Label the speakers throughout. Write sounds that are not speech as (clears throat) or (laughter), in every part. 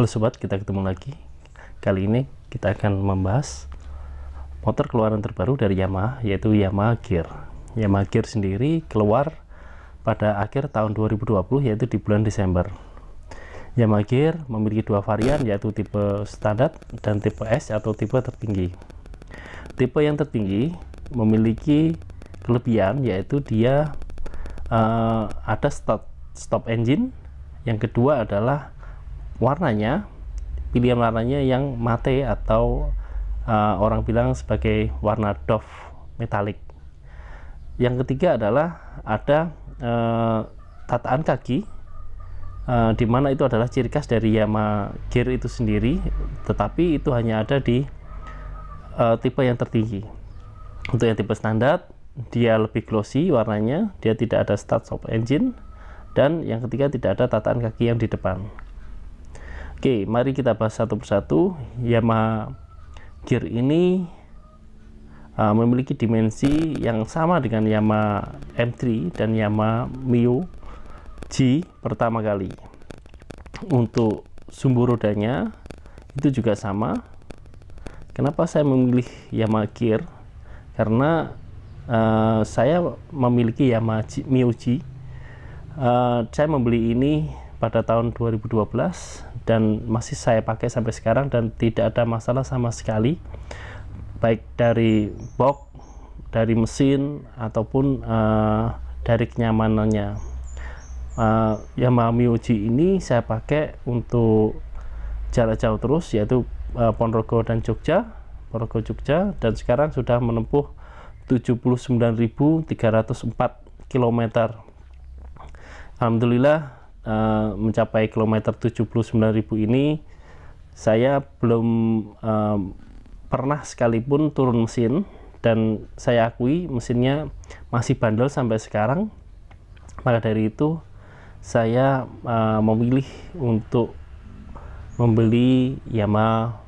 Speaker 1: Halo sobat, kita ketemu lagi. Kali ini kita akan membahas motor keluaran terbaru dari Yamaha yaitu Yamaha Gear. Yamaha Gear sendiri keluar pada akhir tahun 2020 yaitu di bulan Desember. Yamaha Gear memiliki dua varian yaitu tipe standar dan tipe S atau tipe tertinggi. Tipe yang tertinggi memiliki kelebihan yaitu dia uh, ada stop stop engine yang kedua adalah warnanya pilihan warnanya yang mate atau uh, orang bilang sebagai warna doff metalik yang ketiga adalah ada uh, tataan kaki uh, di mana itu adalah ciri khas dari yamaha Gear itu sendiri tetapi itu hanya ada di uh, tipe yang tertinggi untuk yang tipe standar dia lebih glossy warnanya dia tidak ada start stop engine dan yang ketiga tidak ada tataan kaki yang di depan Oke, mari kita bahas satu persatu. Yamaha Gear ini uh, memiliki dimensi yang sama dengan Yamaha M3 dan Yamaha Mio G pertama kali. Untuk sumbu rodanya itu juga sama. Kenapa saya memilih Yamaha Gear? Karena uh, saya memiliki Yamaha Mio G. Uh, saya membeli ini pada tahun 2012 dan masih saya pakai sampai sekarang dan tidak ada masalah sama sekali baik dari box dari mesin ataupun uh, dari kenyamanannya uh, eh, Yamaha Miuji ini saya pakai untuk jarak jauh terus yaitu uh, Ponorogo dan Jogja Ponorogo Jogja dan sekarang sudah menempuh 79.304 km Alhamdulillah Eh, mencapai kilometer 79.000 ini saya belum uh, pernah sekalipun turun mesin dan saya akui mesinnya masih bandel sampai sekarang maka dari itu saya uh, memilih untuk membeli Yamaha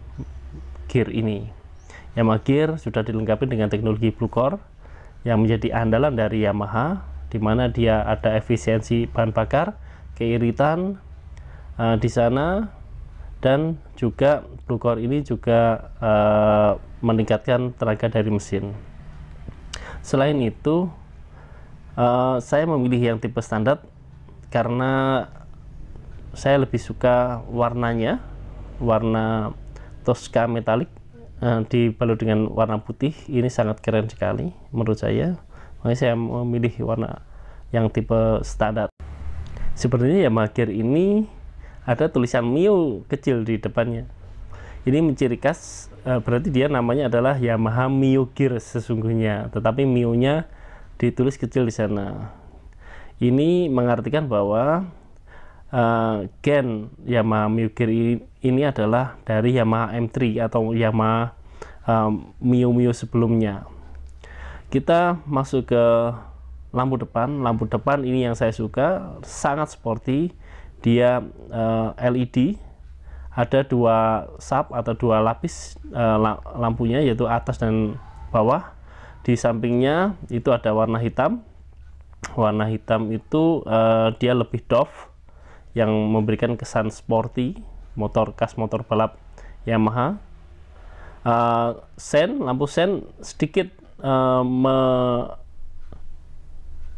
Speaker 1: Gear ini Yamaha Gear sudah dilengkapi dengan teknologi Blue Core yang menjadi andalan dari Yamaha di mana dia ada efisiensi bahan bakar keiritan uh, di sana dan juga core ini juga uh, meningkatkan tenaga dari mesin. Selain itu, uh, saya memilih yang tipe standar karena saya lebih suka warnanya, warna Tosca metalik uh, dibalut dengan warna putih. Ini sangat keren sekali menurut saya. Makanya saya memilih warna yang tipe standar sepertinya ya magir ini ada tulisan Mio kecil di depannya. Ini menciri khas eh, berarti dia namanya adalah Yamaha Mio Gear sesungguhnya, tetapi Mio-nya ditulis kecil di sana. Ini mengartikan bahwa uh, gen Yamaha Mio Gear ini, adalah dari Yamaha M3 atau Yamaha um, eh, Mio Mio sebelumnya. Kita masuk ke lampu depan lampu depan ini yang saya suka sangat sporty dia uh, eh, LED ada dua sub atau dua lapis uh, lampunya yaitu atas dan bawah di sampingnya itu ada warna hitam warna hitam itu uh, dia lebih doff yang memberikan kesan sporty motor khas motor balap Yamaha uh, sen lampu sen sedikit uh, me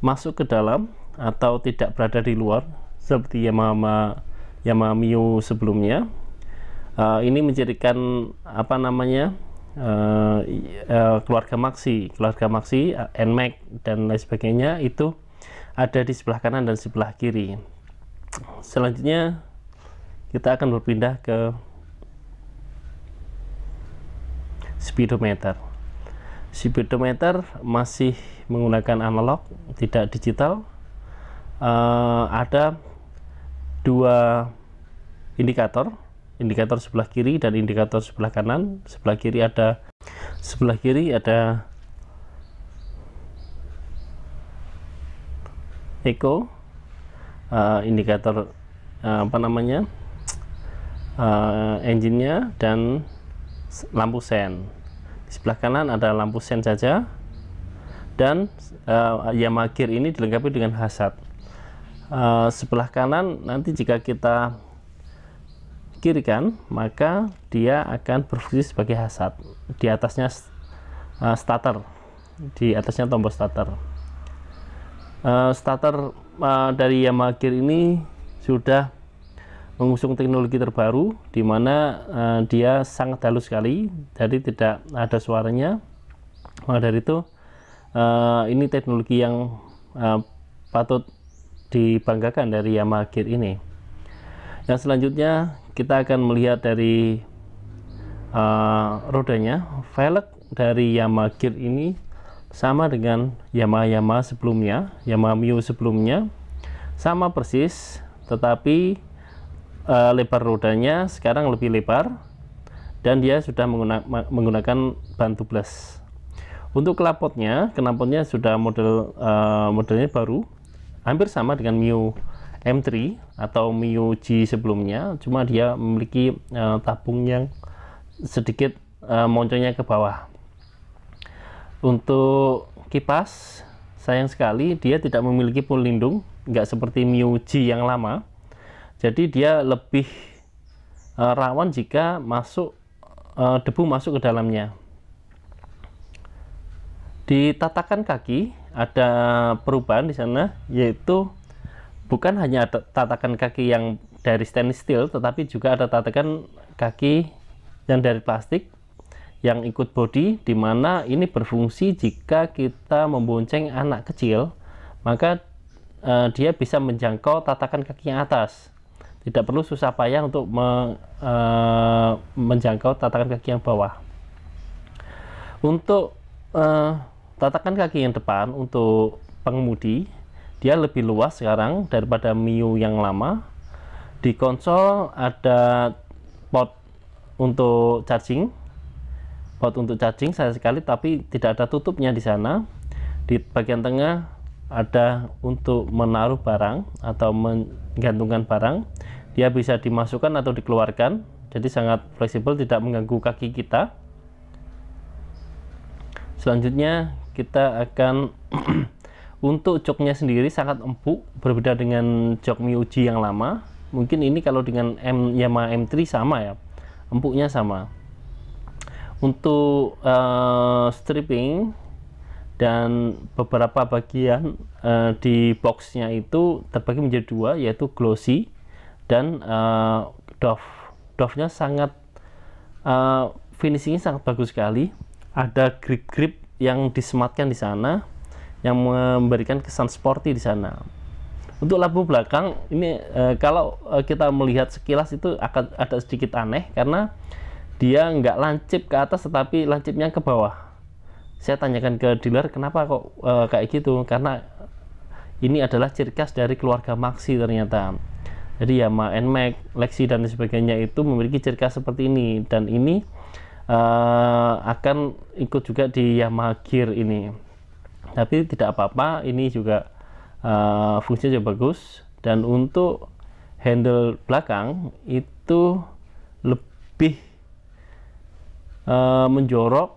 Speaker 1: masuk ke dalam atau tidak berada di luar seperti Yamaha Mio sebelumnya uh, ini menjadikan apa namanya uh, uh, keluarga Maxi keluarga Maxi uh, Nmax dan lain sebagainya itu ada di sebelah kanan dan sebelah kiri selanjutnya kita akan berpindah ke speedometer speedometer masih menggunakan analog tidak digital uh, ada dua indikator indikator sebelah kiri dan indikator sebelah kanan sebelah kiri ada sebelah kiri ada echo uh, indikator uh, apa namanya uh, engine-nya dan lampu sen di sebelah kanan ada lampu sen saja dan uh, eh, yamakir ini dilengkapi dengan hasad uh, sebelah kanan nanti jika kita kiri kan maka dia akan berfungsi sebagai hasad di atasnya uh, starter di atasnya tombol starter uh, starter uh, dari Yamakir ini sudah mengusung teknologi terbaru di mana uh, dia sangat halus sekali jadi tidak ada suaranya maka dari itu uh, ini teknologi yang uh, patut dibanggakan dari Yamaha Gear ini. Yang selanjutnya kita akan melihat dari uh, rodanya. Velg dari Yamaha Gear ini sama dengan Yamaha Yamaha sebelumnya, Yamaha Mio sebelumnya, sama persis, tetapi uh, lebar rodanya sekarang lebih lebar dan dia sudah menggunakan bantu plus untuk kelapotnya, knalpotnya sudah model uh, modelnya baru, hampir sama dengan Mio M3 atau Mio G sebelumnya, cuma dia memiliki uh, tabung yang sedikit uh, eh, moncongnya ke bawah. Untuk kipas, sayang sekali dia tidak memiliki pelindung, nggak seperti Mio G yang lama. Jadi dia lebih uh, rawan jika masuk uh, debu masuk ke dalamnya. Di tatakan kaki ada perubahan di sana yaitu bukan hanya ada tatakan kaki yang dari stainless steel tetapi juga ada tatakan kaki yang dari plastik yang ikut body di mana ini berfungsi jika kita membonceng anak kecil maka eh, dia bisa menjangkau tatakan kaki yang atas tidak perlu susah payah untuk me, eh, menjangkau tatakan kaki yang bawah untuk eh, Tatakan kaki yang depan untuk pengemudi, dia lebih luas sekarang daripada Mio yang lama. Di konsol ada port untuk charging, port untuk charging saya sekali tapi tidak ada tutupnya di sana. Di bagian tengah ada untuk menaruh barang atau menggantungkan barang. Dia bisa dimasukkan atau dikeluarkan, jadi sangat fleksibel, tidak mengganggu kaki kita. Selanjutnya kita akan (clears throat) untuk joknya sendiri sangat empuk berbeda dengan jok Miuji yang lama mungkin ini kalau dengan M Yamaha M3 sama ya empuknya sama untuk uh, stripping dan beberapa bagian uh, di boxnya itu terbagi menjadi dua yaitu glossy dan uh, doff doffnya sangat uh, finishingnya sangat bagus sekali ada grip grip yang disematkan di sana yang memberikan kesan sporty di sana. Untuk lampu belakang ini e, kalau eh, kita melihat sekilas itu akan ada sedikit aneh karena dia nggak lancip ke atas tetapi lancipnya ke bawah. Saya tanyakan ke dealer kenapa kok e, kayak gitu karena ini adalah ciri khas dari keluarga Maxi ternyata. Jadi Yamaha NMAX, Lexi dan sebagainya itu memiliki ciri khas seperti ini dan ini uh, akan ikut juga di Yamaha Gear ini tapi tidak apa-apa ini juga uh, fungsinya juga bagus dan untuk handle belakang itu lebih uh, menjorok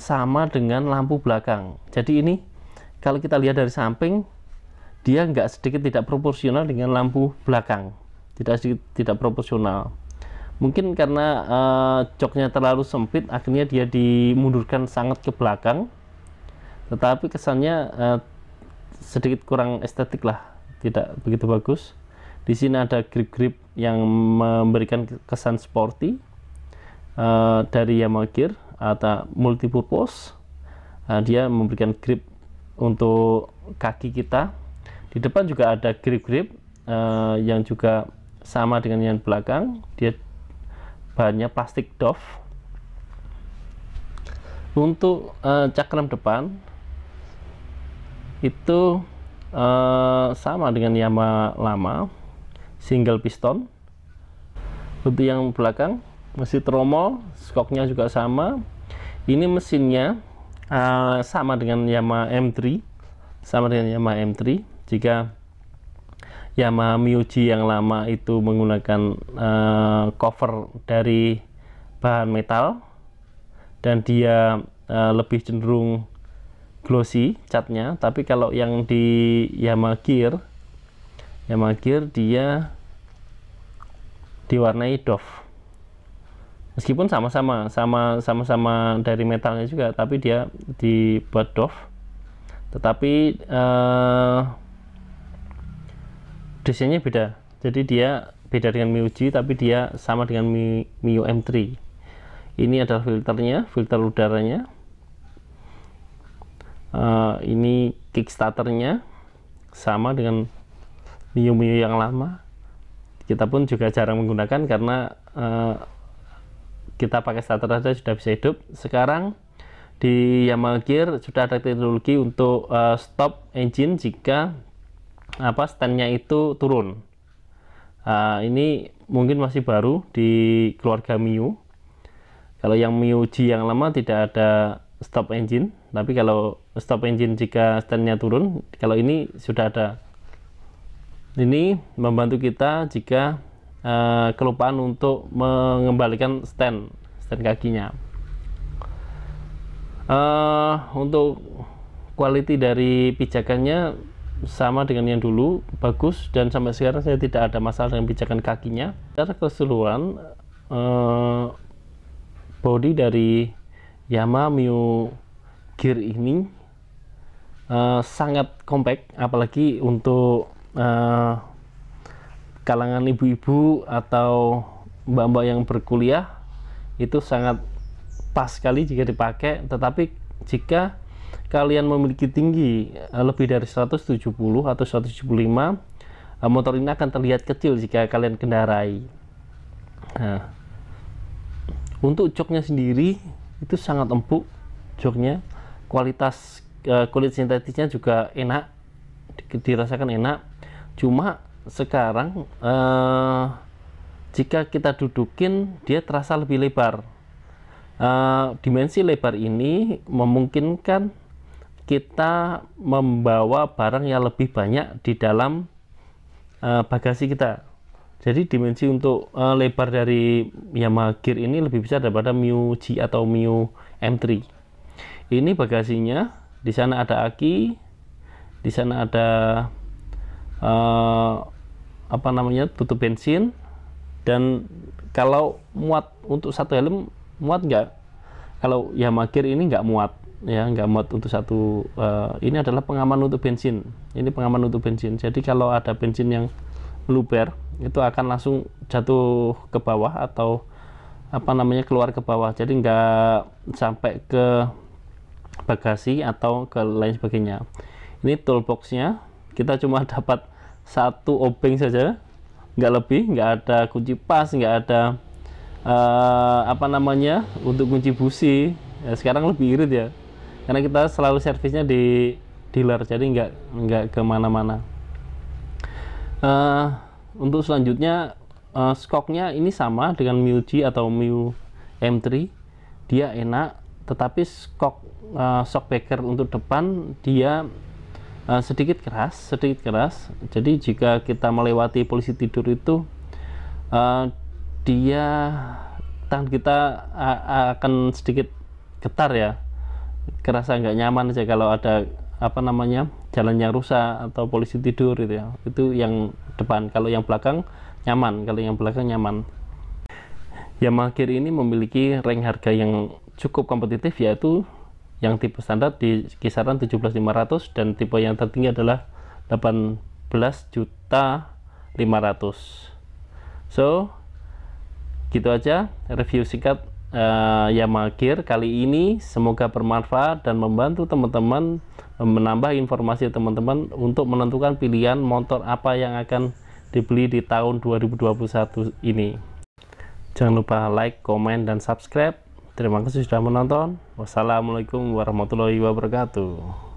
Speaker 1: sama dengan lampu belakang jadi ini kalau kita lihat dari samping dia nggak sedikit tidak proporsional dengan lampu belakang tidak sedikit tidak proporsional mungkin karena uh, joknya terlalu sempit akhirnya dia dimundurkan sangat ke belakang tetapi kesannya uh, sedikit kurang estetik lah tidak begitu bagus di sini ada grip-grip yang memberikan kesan sporty uh, dari gear atau multipurpose uh, dia memberikan grip untuk kaki kita di depan juga ada grip-grip uh, yang juga sama dengan yang belakang dia bahannya plastik doff untuk uh, cakram depan itu uh, sama dengan Yamaha lama single piston untuk yang belakang masih tromol skoknya juga sama ini mesinnya uh, sama dengan Yamaha M3 sama dengan Yamaha M3 jika Yamaha Miyuji yang lama itu menggunakan uh, cover dari bahan metal dan dia uh, lebih cenderung glossy catnya tapi kalau yang di Yamaha Gear Yamaha Gear dia diwarnai doff meskipun sama-sama sama sama-sama dari metalnya juga tapi dia dibuat doff tetapi uh, desainnya beda jadi dia beda dengan MIUI tapi dia sama dengan Mi, M3 ini adalah filternya filter udaranya uh, ini kickstarternya sama dengan MIU MIU yang lama kita pun juga jarang menggunakan karena uh, kita pakai starter saja sudah bisa hidup sekarang di Yamaha Gear sudah ada teknologi untuk uh, stop engine jika apa standnya itu turun uh, ini mungkin masih baru di keluarga Miu kalau yang Miu G yang lama tidak ada stop engine tapi kalau stop engine jika standnya turun kalau ini sudah ada ini membantu kita jika uh, kelupaan untuk mengembalikan stand stand kakinya uh, untuk quality dari pijakannya sama dengan yang dulu bagus dan sampai sekarang saya tidak ada masalah dengan pijakan kakinya secara keseluruhan eh, body dari Yamaha Mio Gear ini eh, sangat compact apalagi untuk eh, kalangan ibu-ibu atau mbak-mbak yang berkuliah itu sangat pas sekali jika dipakai tetapi jika kalian memiliki tinggi eh, lebih dari 170 atau 175 eh, motor ini akan terlihat kecil jika kalian kendarai nah, untuk joknya sendiri itu sangat empuk joknya kualitas eh, kulit sintetisnya juga enak dirasakan enak cuma sekarang eh, jika kita dudukin dia terasa lebih lebar uh, dimensi lebar ini memungkinkan kita membawa barang yang lebih banyak di dalam uh, bagasi kita. Jadi dimensi untuk uh, lebar dari Yamaha Gear ini lebih besar daripada Miu G atau Miu M3. Ini bagasinya, di sana ada aki, di sana ada uh, apa namanya tutup bensin dan kalau muat untuk satu helm muat nggak? Kalau Yamaha Gear ini nggak muat ya nggak muat untuk satu uh, ini adalah pengaman untuk bensin ini pengaman untuk bensin jadi kalau ada bensin yang luber, itu akan langsung jatuh ke bawah atau apa namanya keluar ke bawah jadi nggak sampai ke bagasi atau ke lain sebagainya ini toolboxnya kita cuma (laughs) dapat satu obeng saja nggak lebih nggak ada kunci pas nggak ada uh, apa namanya untuk kunci busi ya, sekarang lebih irit ya karena kita selalu servisnya di dealer jadi nggak nggak kemana-mana uh, untuk selanjutnya uh, skoknya ini sama dengan Miu G atau Miu M3 dia enak tetapi skok uh, eh, shockbreaker untuk depan dia uh, sedikit keras sedikit keras jadi jika kita melewati polisi tidur itu uh, dia tangan kita akan sedikit getar ya kerasa nggak nyaman aja kalau ada apa namanya jalan yang rusak atau polisi tidur gitu ya itu yang depan kalau yang belakang nyaman kalau yang belakang nyaman Yamaha Gear ini memiliki rank harga yang cukup kompetitif yaitu yang tipe standar di kisaran 17.500 dan tipe yang tertinggi adalah 18 juta 500 so gitu aja review singkat uh, eh, Yamakir kali ini semoga bermanfaat dan membantu teman-teman eh, menambah informasi teman-teman untuk menentukan pilihan motor apa yang akan dibeli di tahun 2021 ini. Jangan lupa like, komen, dan subscribe. Terima kasih sudah menonton. Wassalamualaikum warahmatullahi wabarakatuh.